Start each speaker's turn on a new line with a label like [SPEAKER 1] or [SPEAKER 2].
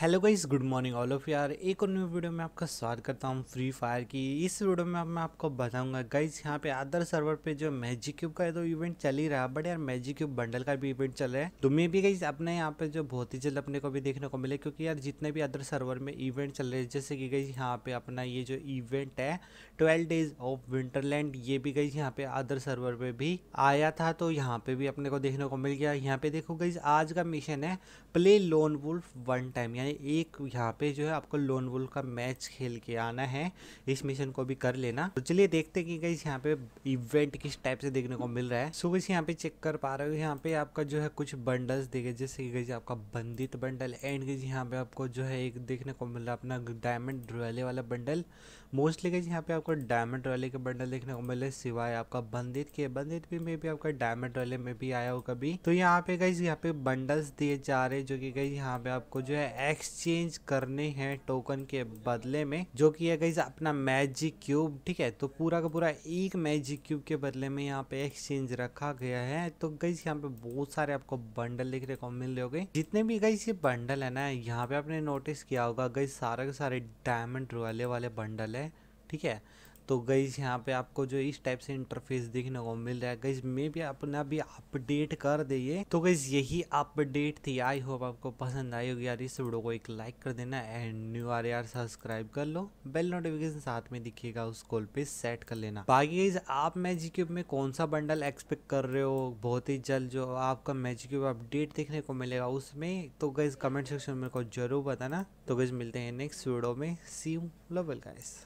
[SPEAKER 1] hello guys good morning all of यार एक और न्यू वीडियो में आपका स्वागत करता हूँ फ्री फायर की इस वीडियो में मैं आपको बताऊंगा गाइस यहाँ पे अदर सर्वर पे जो मैजिक क्यूब का तो इवेंट चल ही रहा बट यार मैजिक क्यूब बंडल का भी इवेंट चल रहा है तो मे भी गाइस अपने यहाँ पे जो बहुत ही जल्द अपने को भी देखने को मिले क्योंकि यार जितने भी अदर सर्वर में इवेंट चल रहे हैं जैसे कि गई यहाँ पे अपना ये जो इवेंट है ट्वेल्व डेज ऑफ विंटरलैंड ये भी गई यहाँ पे अदर सर्वर पे भी आया था तो यहाँ पे भी अपने को देखने को मिल गया यहाँ पे देखो गई आज का मिशन है play lone wolf one time यानी है एक यहाँ पे जो है आपको लोन वुल का मैच खेल के आना है इस मिशन को भी कर लेना तो चलिए देखते हैं कि गाइज यहाँ पे इवेंट किस टाइप से देखने को मिल रहा है सुबह गई यहाँ पे चेक कर पा रहे हो यहाँ पे आपका जो है कुछ बंडल्स देखे जैसे कि गई आपका बंदित बंडल एंड गई यहाँ पे आपको जो है एक देखने को मिल रहा है अपना डायमंड रॉयले वाला बंडल मोस्टली गई यहाँ पे आपको डायमंड रॉयले के बंडल देखने को मिल रहे सिवाय आपका बंदित के बंदित भी मे भी आपका डायमंड रॉयले में भी आया हो कभी तो यहाँ पे गई यहाँ पे बंडल्स दिए जा रहे जो कि गई यहाँ पे आपको जो है एक्स एक्सचेंज करने हैं टोकन के बदले में जो कि है गाइज अपना मैजिक क्यूब ठीक है तो पूरा का पूरा एक मैजिक क्यूब के बदले में यहाँ पे एक्सचेंज रखा गया है तो गई यहाँ पे बहुत सारे आपको बंडल देखने को मिल रहे गए जितने भी गई ये बंडल है ना यहाँ पे आपने नोटिस किया होगा गई सारे के सारे डायमंड रोयले वाले बंडल है ठीक है तो गईज यहाँ पे आपको जो इस टाइप से इंटरफेस देखने को मिल रहा है गईज मे भी अपना भी अपडेट कर दिए तो गईज यही अपडेट थी आई होप आपको पसंद आई होगी यार इस वीडियो को एक लाइक कर देना एंड न्यू आर यार सब्सक्राइब कर लो बेल नोटिफिकेशन साथ में दिखेगा उस कॉल पे सेट कर लेना बाकी गईज आप मैजिक्यूब में कौन सा बंडल एक्सपेक्ट कर रहे हो बहुत ही जल्द जो आपका मैजिक्यूब अपडेट देखने को मिलेगा उसमें तो गईज कमेंट सेक्शन में को जरूर बताना तो गईज मिलते हैं नेक्स्ट वीडियो में सी यू लवल गाइस